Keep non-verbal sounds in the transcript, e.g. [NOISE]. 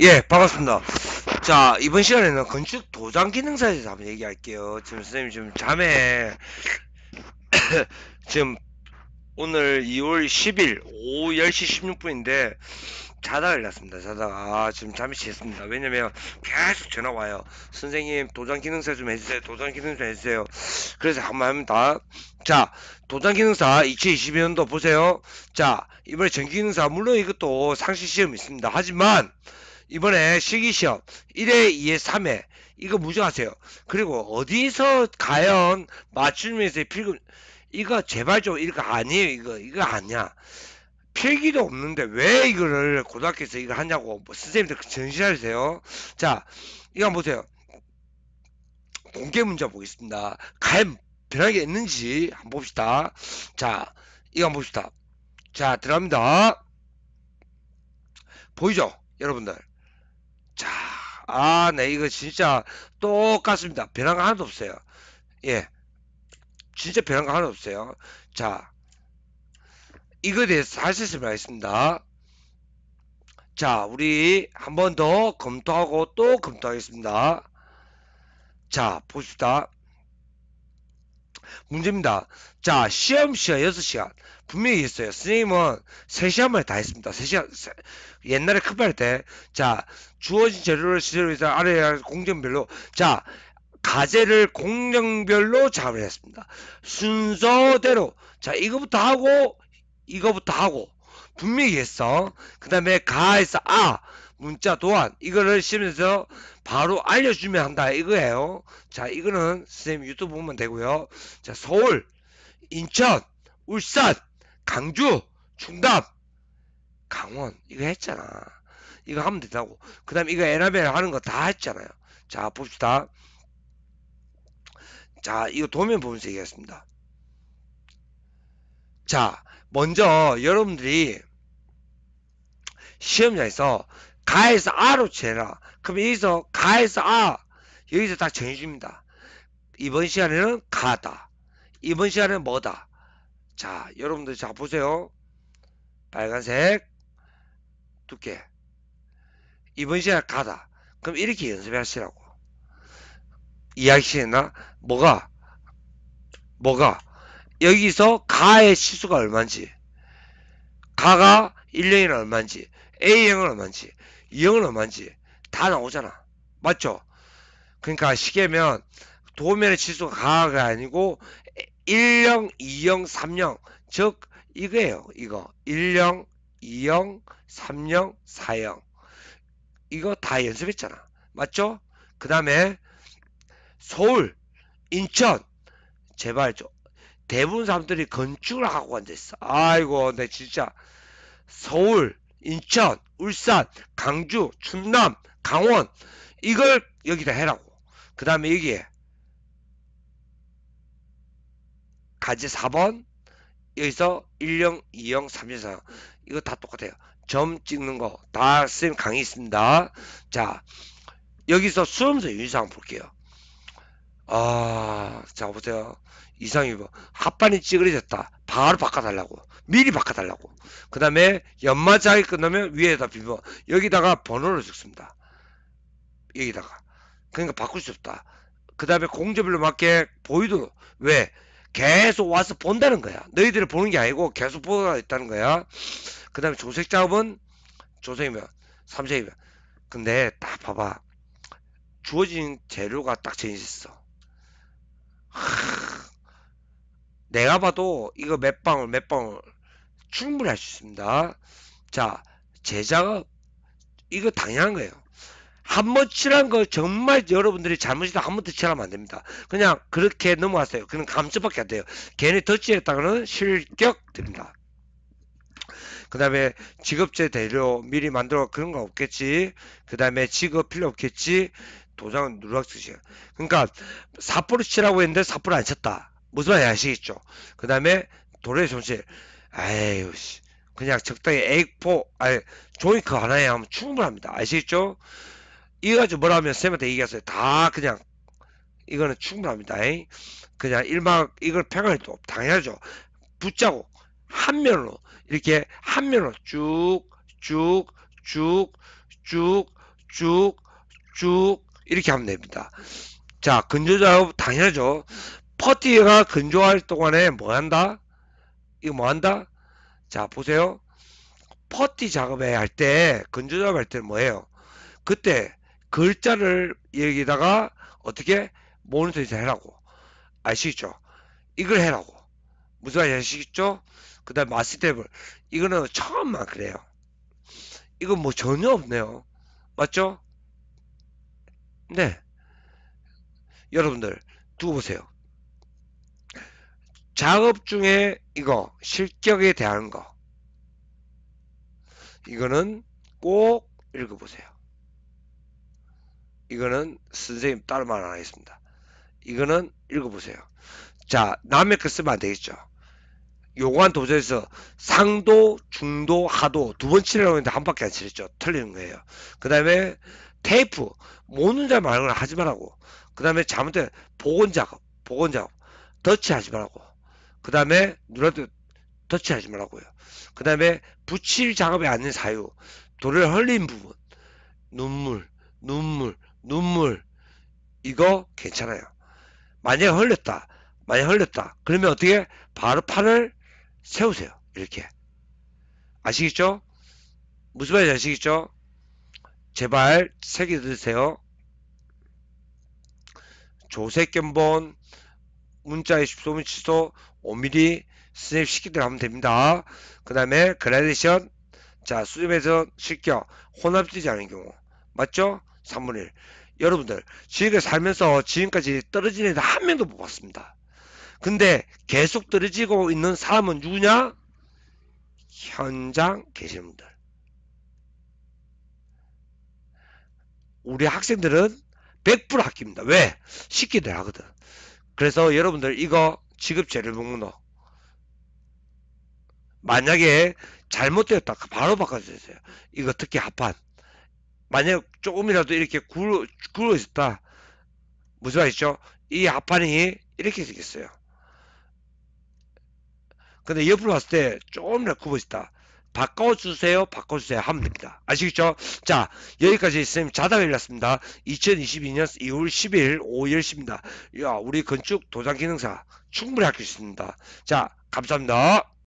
예, 반갑습니다. 자, 이번 시간에는 건축 도장 기능사에 대해서 한번 얘기할게요. 지금 선생님 지금 잠에 [COUGHS] 지금 오늘 2월 10일 오후 10시 16분인데 자다가 일났습니다. 자다가 아, 지금 잠이 잤습니다. 왜냐면 계속 전화 와요. 선생님 도장 기능사 좀 해주세요. 도장 기능사 좀 해주세요. 그래서 한번 합니다. 자 도장 기능사 2022년도 보세요. 자 이번에 전기기능사 물론 이것도 상시 시험 있습니다. 하지만 이번에 실기시험 1회, 2회, 3회 이거 무조하세요. 그리고 어디서 과연 맞춤에서의 필금 이거 제발 좀 이거 아니에요. 이거 이거 아니야. 필기도 없는데 왜 이거를 고등학교에서 이거 하냐고 뭐 선생님들 정신하세요. 자, 이거 한번 보세요. 공개 문제 보겠습니다. 과연 변하게 있는지 한번 봅시다. 자, 이거 한번 봅시다. 자, 들어갑니다. 보이죠? 여러분들. 아, 네, 이거 진짜 똑같습니다. 변한 거 하나도 없어요. 예. 진짜 변한 거 하나도 없어요. 자, 이거에 대해서 다시 설명하겠습니다. 자, 우리 한 번 더 검토하고 또 검토하겠습니다. 자, 보십시다. 문제입니다. 자, 시험 시간 6시간. 분명히 있어요. 선생님은 3시간만에 다 했습니다. 3시간, 옛날에 급할 때, 자, 주어진 재료를 시제로 해서 아래 공정별로, 자, 가제를 공정별로 작업을 했습니다. 순서대로, 자, 이거부터 하고, 이거부터 하고, 분명히 했어. 그 다음에 가에서 아, 문자 도안 이거를 시면서 바로 알려주면 한다 이거예요 자 이거는 선생님 유튜브 보면 되고요 자 서울 인천 울산 강주 충남 강원 이거 했잖아 이거 하면 된다고 그 다음 이거 에나벨 하는 거 다 했잖아요 자 봅시다 자 이거 도면 보면서 얘기하겠습니다 자 먼저 여러분들이 시험장에서 가에서 아로 채라 그럼 여기서 가에서 아 여기서 딱 정해줍니다 이번 시간에는 가다 이번 시간에는 뭐다 자 여러분들 자 보세요 빨간색 두께 이번 시간에 가다 그럼 이렇게 연습하시라고 이야기시나 뭐가 뭐가 여기서 가의 시수가 얼마인지 가가 1년이나 얼마인지 A형은 얼마인지 영은 얼마인지 다 나오잖아. 맞죠? 그러니까 시계면 도면의 치수가 가가 아니고 10, 20, 30. 즉 이거예요. 이거 10, 20, 30, 40. 이거 다 연습했잖아. 맞죠? 그 다음에 서울, 인천 제발 좀 대부분 사람들이 건축을 하고 앉아있어. 아이고 내 진짜 서울 인천, 울산, 강주, 충남, 강원 이걸 여기다 해라고. 그 다음에 여기에 가지 4번 여기서 1형, 2형, 3형, 4형 이거 다 똑같아요. 점 찍는 거다 선생님 강의 있습니다. 자 여기서 수험생 유의사항 볼게요. 아, 자 보세요. 이상이 뭐 합반이 찌그러졌다. 바로 바꿔달라고. 미리 바꿔달라고. 그 다음에 연마자이 끝나면 위에다 비벼. 여기다가 번호를 적습니다. 여기다가. 그러니까 바꿀 수 없다. 그 다음에 공제별로 맞게 보이도 왜? 계속 와서 본다는 거야. 너희들을 보는 게 아니고 계속 보고 있다는 거야. 그 다음에 조색 작업은 조색이면 삼색이면 근데 딱 봐봐. 주어진 재료가 딱 정해졌어. 내가 봐도 이거 몇 방울 몇 방울 충분히 할 수 있습니다. 자, 제작업 이거 당연한 거예요. 한 번 칠한 거 정말 여러분들이 잘못이다 한 번 더 칠하면 안 됩니다. 그냥 그렇게 넘어갔어요. 그냥 감수밖에 안 돼요. 괜히 덧칠했다가는 실격 됩니다. 그 다음에 직업제 대료 미리 만들어 그런 거 없겠지 그 다음에 직업 필요 없겠지 도장은 누락쓰세요 그러니까 사포로 치라고 했는데 사포를 안 쳤다 무슨 말인지 아시겠죠 그 다음에 도래 손실 아유 씨 그냥 적당히 에이포 아니 조이크 하나에 하면 충분합니다 아시겠죠 이가지고 거 뭐라 하면 쌤한테 얘기하세요 다 그냥 이거는 충분합니다 에이. 그냥 일막 이걸 평가해도 당연하죠 붙자고한 면으로 이렇게 한 면으로 쭉 쭉, 쭉, 쭉, 쭉, 쭉 이렇게 하면 됩니다. 자, 근조 작업 당연하죠. 퍼티가 근조할 동안에 뭐 한다? 이거 뭐 한다? 자, 보세요. 퍼티 작업에 할 때, 건조 작업할 때는 뭐예요? 그때 글자를 여기다가 어떻게 모니터에서 해라고. 아시겠죠? 이걸 해라고. 무슨 말인지 아시겠죠? 그 다음 마스 테이블. 이거는 처음만 그래요. 이건 뭐 전혀 없네요. 맞죠? 네. 여러분들 두고 보세요. 작업 중에 이거 실격에 대한 거 이거는 꼭 읽어보세요. 이거는 선생님 따로 말안 하겠습니다. 이거는 읽어보세요. 자 남의 글 쓰면 안 되겠죠. 요구한 도전에서 상도, 중도, 하도 두번 치려고 했는데 한 바퀴 안 치렸죠. 틀리는 거예요. 그 다음에 테이프, 모는 자 말고는 하지 말라고. 그 다음에 잘못된 복원 작업, 복원 작업, 덧치 하지 말라고. 그 다음에 눌나도 터치하지 말라고요. 그 다음에 붙일 작업이 아닌 사유, 돌을 흘린 부분, 눈물, 눈물, 눈물 이거 괜찮아요. 만약에 흘렸다, 만약에 흘렸다, 그러면 어떻게 바로 팔을 세우세요. 이렇게 아시겠죠? 무슨 말인지 아시겠죠? 제발 새겨 드세요. 조색견본 문자의 쉽소문 취소 5mm 스냅 시키도록 하면 됩니다. 그 다음에 그라데이션 자수렴에서 실격 혼합되지 않은 경우 맞죠? 3분의 1 여러분들 지금까지 살면서 지금까지 떨어진 애들 한 명도 못 봤습니다. 근데 계속 떨어지고 있는 사람은 누구냐? 현장 계신 분들. 우리 학생들은 100% 학기입니다. 왜? 쉽게들 하거든. 그래서 여러분들 이거 지급죄를 묻는다. 만약에 잘못되었다. 그 바로 바꿔주세요. 이거 특히 합판. 만약 조금이라도 이렇게 굴러, 굴러 있었다. 무슨 말이죠? 이 합판이 이렇게 생겼어요. 근데 옆으로 봤을 때 조금이라도 굽어 있다. 바꿔주세요, 바꿔주세요 하면 됩니다. 아시겠죠? 자, 여기까지 쌤자다일났습니다 2022년 2월 1 0일 오후 10시입니다. 야, 우리 건축 도장 기능사 충분히 할 수 있습니다. 자, 감사합니다.